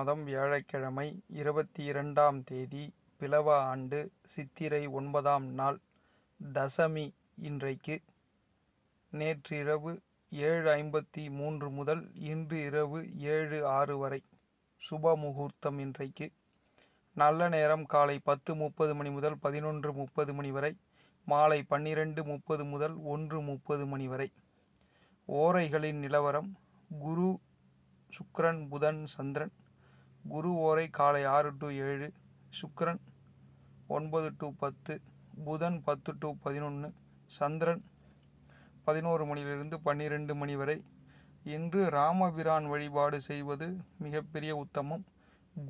மாதம் வியாழக்கிழமை இருபத்தி இரண்டாம் தேதி பிளவ ஆண்டு சித்திரை ஒன்பதாம் நாள் தசமி இன்றைக்கு நேற்றிரவு ஏழு ஐம்பத்தி மூன்று முதல் இன்று இரவு ஏழு ஆறு வரை சுப முகூர்த்தம் இன்றைக்கு நல்ல நேரம் காலை பத்து முப்பது மணி முதல் பதினொன்று முப்பது மணி வரை மாலை பன்னிரெண்டு முப்பது முதல் ஒன்று முப்பது மணி வரை ஓரைகளின் நிலவரம் குரு சுக்ரன் புதன் சந்திரன் குரு ஓரை காலை ஆறு டு ஏழு சுக்கரன் ஒன்பது டு பத்து புதன் பத்து டு பதினொன்று சந்திரன் பதினோரு மணியிலிருந்து பன்னிரெண்டு மணி வரை இன்று ராமபிரான் வழிபாடு செய்வது மிகப்பெரிய உத்தமம்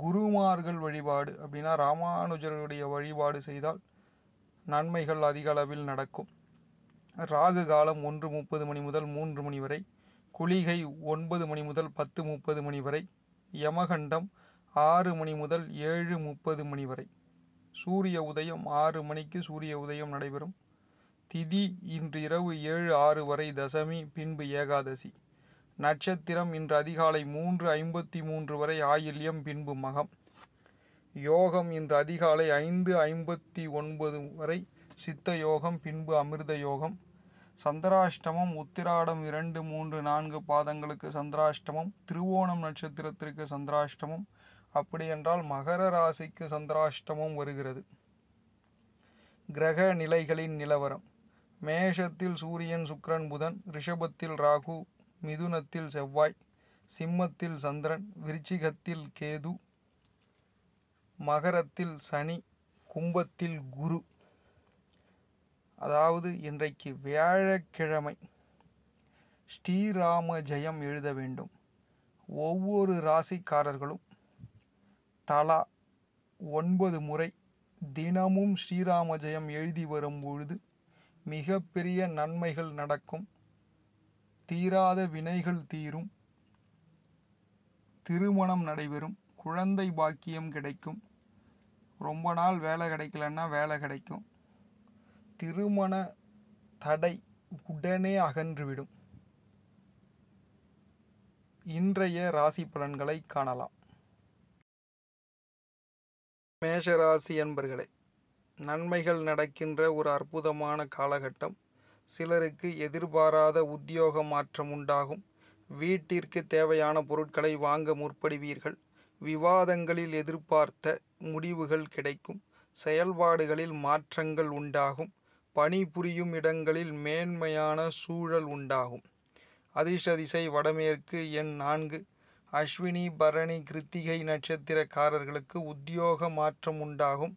குருமார்கள் வழிபாடு அப்படின்னா ராமானுஜருடைய வழிபாடு செய்தால் நன்மைகள் அதிக அளவில் நடக்கும் ராகு காலம் ஒன்று முப்பது மணி முதல் மூன்று மணி வரை குளிகை ஒன்பது மணி முதல் பத்து முப்பது மணி வரை யமகண்டம் ஆறு மணி முதல் ஏழு முப்பது மணி வரை சூரிய உதயம் ஆறு மணிக்கு சூரிய உதயம் நடைபெறும் திதி இன்று இரவு ஏழு ஆறு வரை தசமி பின்பு ஏகாதசி நட்சத்திரம் இன்று அதிகாலை மூன்று ஐம்பத்தி மூன்று வரை ஆயில்யம் பின்பு மகம் யோகம் இன்று அதிகாலை ஐந்து ஐம்பத்தி ஒன்பது வரை சித்த யோகம் பின்பு அமிர்த யோகம் சந்திராஷ்டமம் உத்திராடம் இரண்டு மூன்று நான்கு பாதங்களுக்கு சந்திராஷ்டமம் திருவோணம் நட்சத்திரத்திற்கு சந்திராஷ்டமம் அப்படி என்றால் மகர ராசிக்கு சந்திராஷ்டமம் வருகிறது கிரக நிலைகளின் நிலவரம் மேஷத்தில் சூரியன் சுக்ரன் புதன் ரிஷபத்தில் ராகு மிதுனத்தில் செவ்வாய் சிம்மத்தில் சந்திரன் விருச்சிகத்தில் கேது மகரத்தில் சனி கும்பத்தில் குரு அதாவது இன்றைக்கு வியாழக்கிழமை ஸ்ரீராம ஜெயம் எழுத வேண்டும் ஒவ்வொரு ராசிக்காரர்களும் தலா ஒன்பது முறை தினமும் ஸ்ரீராம ஜெயம் எழுதி வரும் பொழுது மிகப்பெரிய நன்மைகள் நடக்கும் தீராத வினைகள் தீரும் திருமணம் நடைபெறும் குழந்தை பாக்கியம் கிடைக்கும் ரொம்ப நாள் வேலை கிடைக்கலன்னா வேலை கிடைக்கும் திருமண தடை உடனே அகன்றுவிடும் இன்றைய ராசி பலன்களை காணலாம் மேஷராசி என்பர்களே நன்மைகள் நடக்கின்ற ஒரு அற்புதமான காலகட்டம் சிலருக்கு எதிர்பாராத உத்தியோக மாற்றம் உண்டாகும் வீட்டிற்கு தேவையான பொருட்களை வாங்க முற்படுவீர்கள் விவாதங்களில் எதிர்பார்த்த முடிவுகள் கிடைக்கும் செயல்பாடுகளில் மாற்றங்கள் உண்டாகும் பணிபுரியும் இடங்களில் மேன்மையான சூழல் உண்டாகும் அதிர்ஷதிசை வடமேற்கு எண் நான்கு அஸ்வினி பரணி கிருத்திகை நட்சத்திரக்காரர்களுக்கு உத்தியோக மாற்றம் உண்டாகும்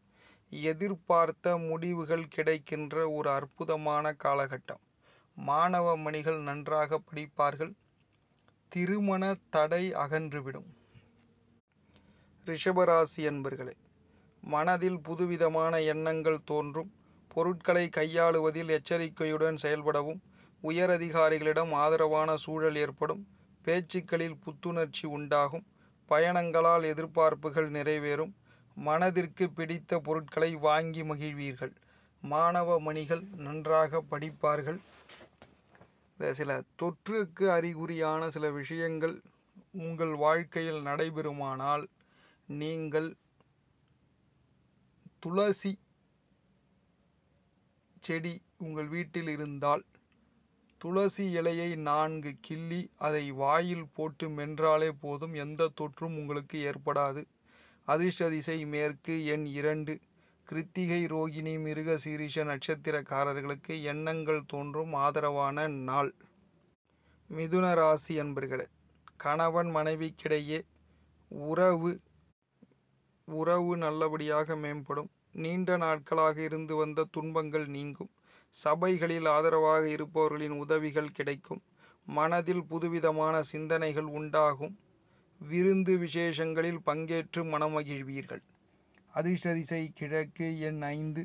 எதிர்பார்த்த முடிவுகள் கிடைக்கின்ற ஒரு அற்புதமான காலகட்டம் மாணவ மணிகள் நன்றாக படிப்பார்கள் திருமண தடை அகன்றுவிடும் ரிஷபராசி என்பர்களே மனதில் புதுவிதமான எண்ணங்கள் தோன்றும் பொருட்களை கையாளுவதில் எச்சரிக்கையுடன் செயல்படவும் உயரதிகாரிகளிடம் ஆதரவான சூழல் ஏற்படும் பேச்சுக்களில் புத்துணர்ச்சி உண்டாகும் பயணங்களால் எதிர்பார்ப்புகள் நிறைவேறும் மனதிற்கு பிடித்த பொருட்களை வாங்கி மகிழ்வீர்கள் மாணவ மணிகள் நன்றாக படிப்பார்கள் சில தொற்றுக்கு அறிகுறியான சில விஷயங்கள் உங்கள் வாழ்க்கையில் நடைபெறுமானால் நீங்கள் துளசி செடி உங்கள் வீட்டில் இருந்தால் துளசி இலையை நான்கு கிள்ளி அதை வாயில் போட்டு மென்றாலே போதும் எந்த தொற்றும் உங்களுக்கு ஏற்படாது அதிர்ஷ்டதிசை மேற்கு எண் இரண்டு கிருத்திகை ரோகிணி மிருக சீரிஷ நட்சத்திரக்காரர்களுக்கு எண்ணங்கள் தோன்றும் ஆதரவான நாள் மிதுன ராசி என்பர்களே கணவன் மனைவிக்கிடையே உறவு உறவு நல்லபடியாக மேம்படும் நீண்ட நாட்களாக இருந்து வந்த துன்பங்கள் நீங்கும் சபைகளில் ஆதரவாக இருப்பவர்களின் உதவிகள் கிடைக்கும் மனதில் புதுவிதமான சிந்தனைகள் உண்டாகும் விருந்து விசேஷங்களில் பங்கேற்று மனமகிழ்வீர்கள் அதிர்ஷ்டதிசை கிழக்கு எண் ஐந்து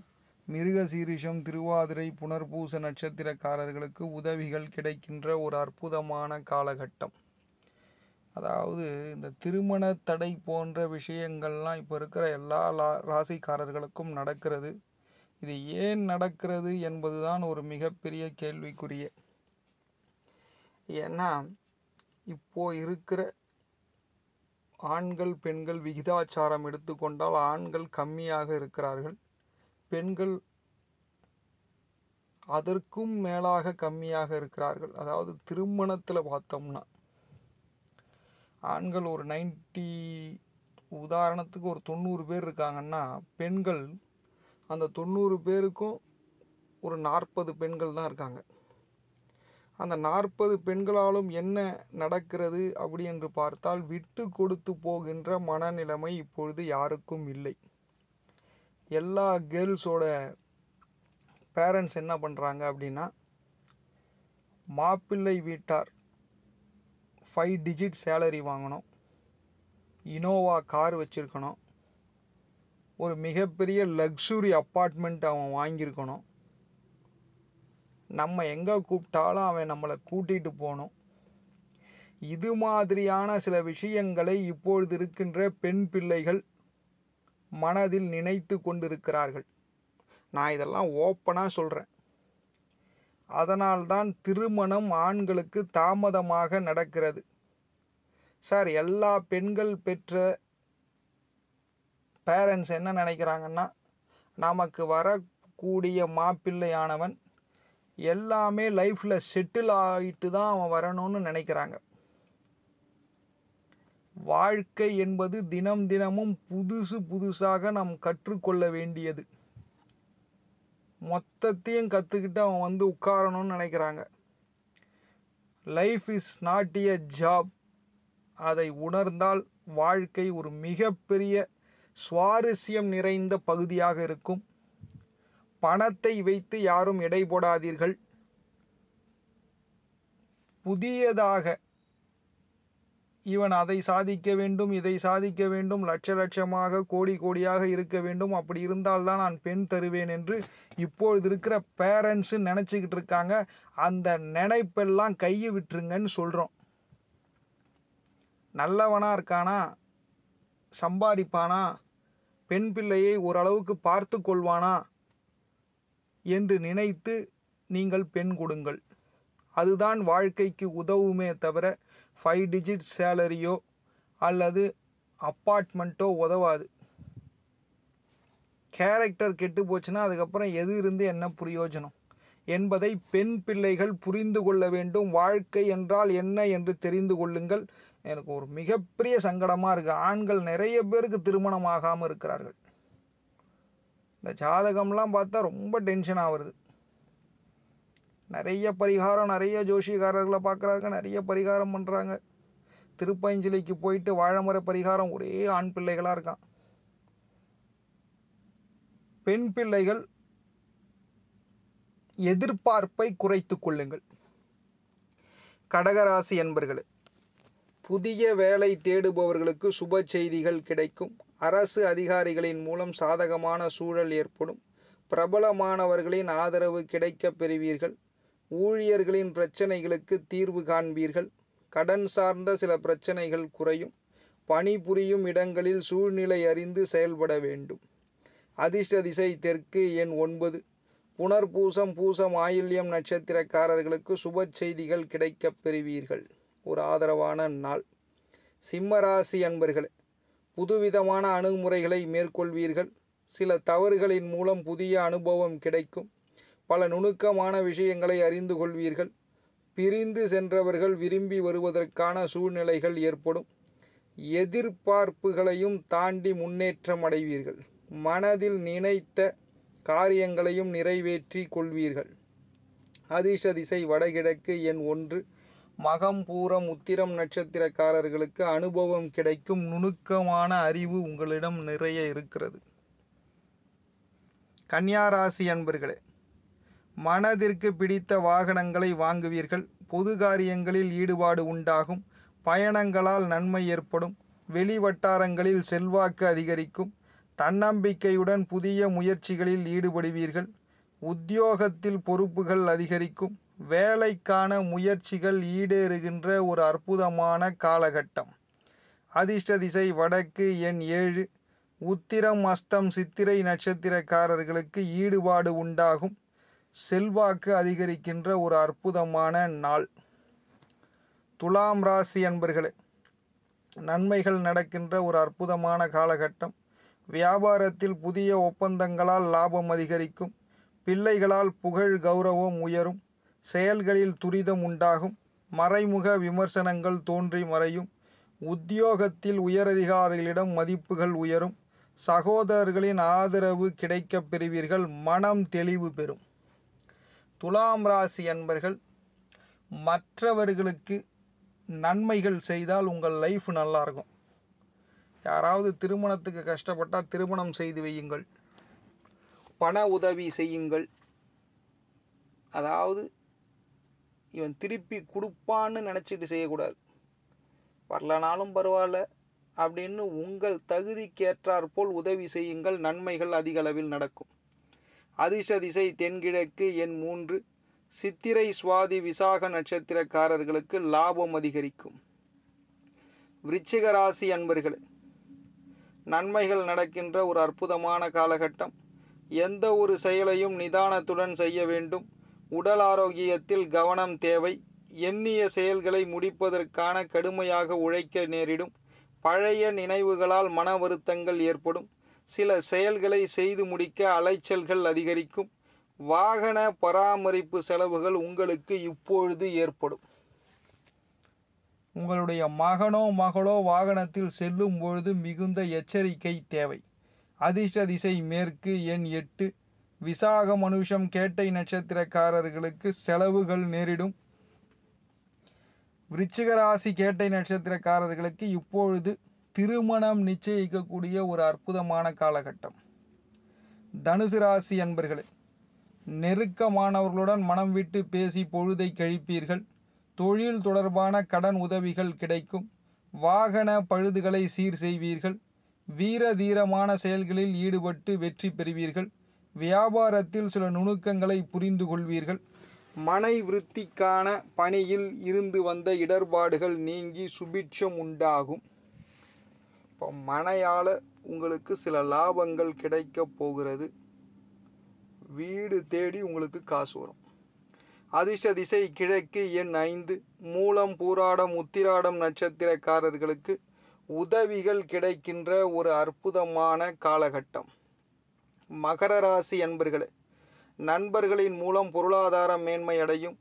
மிருகசீரிஷம் திருவாதிரை புனர்பூச நட்சத்திரக்காரர்களுக்கு உதவிகள் கிடைக்கின்ற ஒரு அற்புதமான காலகட்டம் அதாவது இந்த திருமண தடை போன்ற விஷயங்கள்லாம் இப்போ இருக்கிற எல்லா ராசிக்காரர்களுக்கும் நடக்கிறது இது ஏன் நடக்கிறது என்பதுதான் ஒரு மிகப்பெரிய கேள்விக்குரிய ஏன்னா இப்போ இருக்கிற ஆண்கள் பெண்கள் விகிதாச்சாரம் எடுத்துக்கொண்டால் ஆண்கள் கம்மியாக இருக்கிறார்கள் பெண்கள் அதற்கும் மேலாக கம்மியாக இருக்கிறார்கள் அதாவது திருமணத்தில் பார்த்தோம்னா ஆண்கள் ஒரு நைன்டி உதாரணத்துக்கு ஒரு தொண்ணூறு பேர் இருக்காங்கன்னா பெண்கள் அந்த தொண்ணூறு பேருக்கும் ஒரு நாற்பது பெண்கள் தான் இருக்காங்க அந்த நாற்பது பெண்களாலும் என்ன நடக்கிறது அப்படி என்று பார்த்தால் விட்டு கொடுத்து போகின்ற மனநிலைமை இப்பொழுது யாருக்கும் இல்லை எல்லா கேர்ள்ஸோட பேரண்ட்ஸ் என்ன பண்ணுறாங்க அப்படின்னா மாப்பிள்ளை வீட்டார் ஃபைவ் டிஜிட் சேலரி வாங்கணும் இனோவா கார் வச்சுருக்கணும் ஒரு மிகப்பெரிய லக்ஸுரி அப்பார்ட்மெண்ட் அவன் வாங்கியிருக்கணும் நம்ம எங்கே கூப்பிட்டாலும் அவன் நம்மளை கூட்டிகிட்டு போகணும் இது மாதிரியான சில விஷயங்களை இப்பொழுது இருக்கின்ற பெண் பிள்ளைகள் மனதில் நினைத்து கொண்டிருக்கிறார்கள் நான் இதெல்லாம் ஓப்பனாக சொல்கிறேன் அதனால்தான் திருமணம் ஆண்களுக்கு தாமதமாக நடக்கிறது சார் எல்லா பெண்கள் பெற்ற பேரண்ட்ஸ் என்ன நினைக்கிறாங்கன்னா நமக்கு வரக்கூடிய மாப்பிள்ளையானவன் எல்லாமே லைஃப்பில் செட்டில் ஆகிட்டு தான் அவன் வரணும்னு நினைக்கிறாங்க வாழ்க்கை என்பது தினம் தினமும் புதுசு புதுசாக நாம் கற்றுக்கொள்ள வேண்டியது மொத்தத்தையும் கற்றுக்கிட்டு அவன் வந்து உட்காரணும்னு நினைக்கிறாங்க life is not a job அதை உணர்ந்தால் வாழ்க்கை ஒரு மிகப்பெரிய சுவாரஸ்யம் நிறைந்த பகுதியாக இருக்கும் பணத்தை வைத்து யாரும் எடை போடாதீர்கள் புதியதாக இவன் அதை சாதிக்க வேண்டும் இதை சாதிக்க வேண்டும் லட்ச லட்சமாக கோடி கோடியாக இருக்க வேண்டும் அப்படி இருந்தால்தான் நான் பெண் தருவேன் என்று இப்பொழுது இருக்கிற பேரண்ட்ஸு நினச்சிக்கிட்டு இருக்காங்க அந்த நினைப்பெல்லாம் கையை விட்டுருங்கன்னு சொல்கிறோம் நல்லவனாக இருக்கானா சம்பாதிப்பானா பெண் பிள்ளையை ஓரளவுக்கு பார்த்து கொள்வானா என்று நினைத்து நீங்கள் பெண் கொடுங்கள் அதுதான் வாழ்க்கைக்கு உதவுமே தவிர ஃபைவ் டிஜிட் சேலரியோ அல்லது அப்பார்ட்மெண்ட்டோ உதவாது கேரக்டர் கெட்டு போச்சுன்னா அதுக்கப்புறம் எது இருந்து என்ன பிரயோஜனம் என்பதை பெண் பிள்ளைகள் புரிந்து கொள்ள வேண்டும் வாழ்க்கை என்றால் என்ன என்று தெரிந்து கொள்ளுங்கள் எனக்கு ஒரு மிகப்பெரிய சங்கடமாக இருக்குது ஆண்கள் நிறைய பேருக்கு திருமணம் ஆகாமல் இருக்கிறார்கள் இந்த ஜாதகம்லாம் பார்த்தா ரொம்ப டென்ஷன் ஆகுது நிறைய பரிகாரம் நிறைய ஜோஷிகாரர்களை பார்க்குறாங்க நிறைய பரிகாரம் பண்ணுறாங்க திருப்பஞ்சிலைக்கு போயிட்டு வாழைமர பரிகாரம் ஒரே ஆண் பிள்ளைகளாக இருக்கான் பெண் பிள்ளைகள் எதிர்பார்ப்பை குறைத்து கொள்ளுங்கள் கடகராசி என்பர்களே புதிய வேலை தேடுபவர்களுக்கு சுப செய்திகள் கிடைக்கும் அரசு அதிகாரிகளின் மூலம் சாதகமான சூழல் ஏற்படும் பிரபலமானவர்களின் ஆதரவு கிடைக்கப் பெறுவீர்கள் ஊழியர்களின் பிரச்சனைகளுக்கு தீர்வு காண்பீர்கள் கடன் சார்ந்த சில பிரச்சனைகள் குறையும் பணிபுரியும் இடங்களில் சூழ்நிலை அறிந்து செயல்பட வேண்டும் அதிர்ஷ்ட திசை தெற்கு எண் ஒன்பது புனர்பூசம் பூசம் ஆயில்யம் நட்சத்திரக்காரர்களுக்கு சுப செய்திகள் கிடைக்கப் பெறுவீர்கள் ஒரு ஆதரவான நாள் சிம்மராசி அன்பர்களே புதுவிதமான அணுகுமுறைகளை மேற்கொள்வீர்கள் சில தவறுகளின் மூலம் புதிய அனுபவம் கிடைக்கும் பல நுணுக்கமான விஷயங்களை அறிந்து கொள்வீர்கள் பிரிந்து சென்றவர்கள் விரும்பி வருவதற்கான சூழ்நிலைகள் ஏற்படும் எதிர்பார்ப்புகளையும் தாண்டி முன்னேற்றம் அடைவீர்கள் மனதில் நினைத்த காரியங்களையும் நிறைவேற்றி கொள்வீர்கள் அதிர்ஷ திசை வடகிழக்கு எண் ஒன்று மகம் பூரம் உத்திரம் நட்சத்திரக்காரர்களுக்கு அனுபவம் கிடைக்கும் நுணுக்கமான அறிவு உங்களிடம் நிறைய இருக்கிறது கன்னியாராசி அன்பர்களே மனதிற்கு பிடித்த வாகனங்களை வாங்குவீர்கள் பொது காரியங்களில் ஈடுபாடு உண்டாகும் பயணங்களால் நன்மை ஏற்படும் வெளி வட்டாரங்களில் செல்வாக்கு அதிகரிக்கும் தன்னம்பிக்கையுடன் புதிய முயற்சிகளில் ஈடுபடுவீர்கள் உத்தியோகத்தில் பொறுப்புகள் அதிகரிக்கும் வேலைக்கான முயற்சிகள் ஈடேறுகின்ற ஒரு அற்புதமான காலகட்டம் அதிர்ஷ்ட திசை வடக்கு எண் ஏழு உத்திரம் அஸ்தம் சித்திரை நட்சத்திரக்காரர்களுக்கு ஈடுபாடு உண்டாகும் செல்வாக்கு அதிகரிக்கின்ற ஒரு அற்புதமான நாள் துலாம் ராசி அன்பர்களே நன்மைகள் நடக்கின்ற ஒரு அற்புதமான காலகட்டம் வியாபாரத்தில் புதிய ஒப்பந்தங்களால் லாபம் அதிகரிக்கும் பிள்ளைகளால் புகழ் கௌரவம் உயரும் செயல்களில் துரிதம் உண்டாகும் மறைமுக விமர்சனங்கள் தோன்றி மறையும் உத்தியோகத்தில் உயரதிகாரிகளிடம் மதிப்புகள் உயரும் சகோதரர்களின் ஆதரவு கிடைக்கப் பெறுவீர்கள் மனம் தெளிவு பெறும் துலாம் ராசி அன்பர்கள் மற்றவர்களுக்கு நன்மைகள் செய்தால் உங்கள் லைஃப் நல்லாயிருக்கும் யாராவது திருமணத்துக்கு கஷ்டப்பட்டால் திருமணம் செய்து வையுங்கள் பண உதவி செய்யுங்கள் அதாவது இவன் திருப்பி கொடுப்பான்னு நினச்சிட்டு செய்யக்கூடாது வரலனாலும் பரவாயில்ல அப்படின்னு உங்கள் போல் உதவி செய்யுங்கள் நன்மைகள் அதிகளவில் நடக்கும் அதிர்ஷ திசை தென்கிழக்கு எண் மூன்று சித்திரை சுவாதி விசாக நட்சத்திரக்காரர்களுக்கு லாபம் அதிகரிக்கும் விருச்சிக ராசி அன்பர்களே நன்மைகள் நடக்கின்ற ஒரு அற்புதமான காலகட்டம் எந்த ஒரு செயலையும் நிதானத்துடன் செய்ய வேண்டும் உடல் ஆரோக்கியத்தில் கவனம் தேவை எண்ணிய செயல்களை முடிப்பதற்கான கடுமையாக உழைக்க நேரிடும் பழைய நினைவுகளால் மன வருத்தங்கள் ஏற்படும் சில செயல்களை செய்து முடிக்க அலைச்சல்கள் அதிகரிக்கும் வாகன பராமரிப்பு செலவுகள் உங்களுக்கு இப்பொழுது ஏற்படும் உங்களுடைய மகனோ மகளோ வாகனத்தில் செல்லும் பொழுது மிகுந்த எச்சரிக்கை தேவை அதிர்ஷ்ட திசை மேற்கு எண் எட்டு விசாக மனுஷம் கேட்டை நட்சத்திரக்காரர்களுக்கு செலவுகள் நேரிடும் விருச்சிகராசி கேட்டை நட்சத்திரக்காரர்களுக்கு இப்பொழுது திருமணம் நிச்சயிக்கக்கூடிய ஒரு அற்புதமான காலகட்டம் தனுசு ராசி அன்பர்களே நெருக்கமானவர்களுடன் மனம் விட்டு பேசி பொழுதை கழிப்பீர்கள் தொழில் தொடர்பான கடன் உதவிகள் கிடைக்கும் வாகன பழுதுகளை சீர் செய்வீர்கள் வீர தீரமான செயல்களில் ஈடுபட்டு வெற்றி பெறுவீர்கள் வியாபாரத்தில் சில நுணுக்கங்களை புரிந்து கொள்வீர்கள் மனை விற்பிக்கான பணியில் இருந்து வந்த இடர்பாடுகள் நீங்கி சுபிட்சம் உண்டாகும் இப்போ மனையால் உங்களுக்கு சில லாபங்கள் கிடைக்க போகிறது வீடு தேடி உங்களுக்கு காசு வரும் அதிர்ஷ்ட திசை கிழக்கு எண் ஐந்து மூலம் பூராடம் உத்திராடம் நட்சத்திரக்காரர்களுக்கு உதவிகள் கிடைக்கின்ற ஒரு அற்புதமான காலகட்டம் மகர ராசி அன்பர்களே நண்பர்களின் மூலம் பொருளாதார மேன்மை அடையும்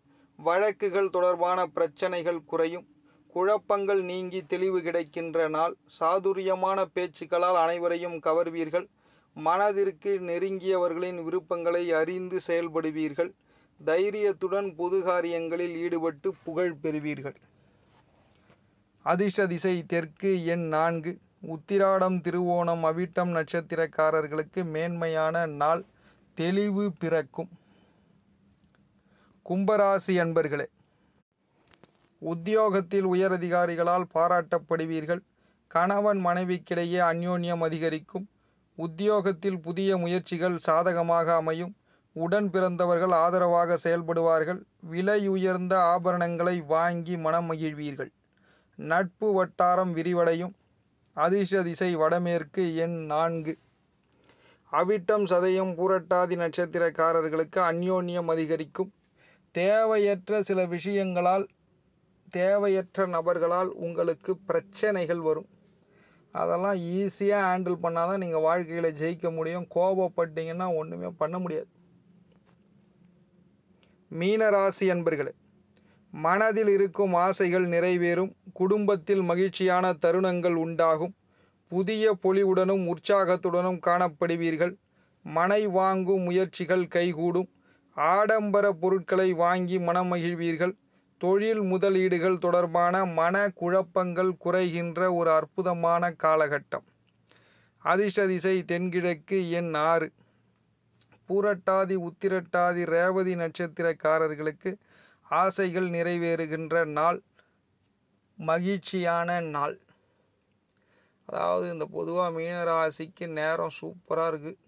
வழக்குகள் தொடர்பான பிரச்சனைகள் குறையும் குழப்பங்கள் நீங்கி தெளிவு கிடைக்கின்ற நாள் சாதுரியமான பேச்சுக்களால் அனைவரையும் கவர்வீர்கள் மனதிற்கு நெருங்கியவர்களின் விருப்பங்களை அறிந்து செயல்படுவீர்கள் தைரியத்துடன் பொது காரியங்களில் ஈடுபட்டு புகழ் பெறுவீர்கள் அதிர்ஷ்ட திசை தெற்கு எண் நான்கு உத்திராடம் திருவோணம் அவிட்டம் நட்சத்திரக்காரர்களுக்கு மேன்மையான நாள் தெளிவு பிறக்கும் கும்பராசி அன்பர்களே உத்தியோகத்தில் உயரதிகாரிகளால் பாராட்டப்படுவீர்கள் கணவன் மனைவிக்கிடையே அந்யோன்யம் அதிகரிக்கும் உத்தியோகத்தில் புதிய முயற்சிகள் சாதகமாக அமையும் உடன் பிறந்தவர்கள் ஆதரவாக செயல்படுவார்கள் விலை உயர்ந்த ஆபரணங்களை வாங்கி மனம் மகிழ்வீர்கள் நட்பு வட்டாரம் விரிவடையும் அதிர்ஷ திசை வடமேற்கு எண் நான்கு அவிட்டம் சதயம் பூரட்டாதி நட்சத்திரக்காரர்களுக்கு அந்யோன்யம் அதிகரிக்கும் தேவையற்ற சில விஷயங்களால் தேவையற்ற நபர்களால் உங்களுக்கு பிரச்சனைகள் வரும் அதெல்லாம் ஈஸியாக ஹேண்டில் பண்ணால் தான் நீங்கள் வாழ்க்கையில் ஜெயிக்க முடியும் கோபப்பட்டீங்கன்னா ஒன்றுமே பண்ண முடியாது மீனராசி அன்பர்களே மனதில் இருக்கும் ஆசைகள் நிறைவேறும் குடும்பத்தில் மகிழ்ச்சியான தருணங்கள் உண்டாகும் புதிய பொலிவுடனும் உற்சாகத்துடனும் காணப்படுவீர்கள் மனை வாங்கும் முயற்சிகள் கைகூடும் ஆடம்பர பொருட்களை வாங்கி மனம் மகிழ்வீர்கள் தொழில் முதலீடுகள் தொடர்பான மன குழப்பங்கள் குறைகின்ற ஒரு அற்புதமான காலகட்டம் அதிர்ஷ்ட தென்கிழக்கு எண் ஆறு பூரட்டாதி உத்திரட்டாதி ரேவதி நட்சத்திரக்காரர்களுக்கு ஆசைகள் நிறைவேறுகின்ற நாள் மகிழ்ச்சியான நாள் அதாவது இந்த பொதுவாக மீனராசிக்கு நேரம் சூப்பராக இருக்குது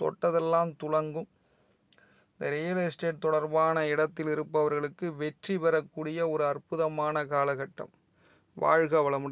தொட்டதெல்லாம் துளங்கும் இந்த ரியல் எஸ்டேட் தொடர்பான இடத்தில் இருப்பவர்களுக்கு வெற்றி பெறக்கூடிய ஒரு அற்புதமான காலகட்டம் வாழ்க வளமுடன்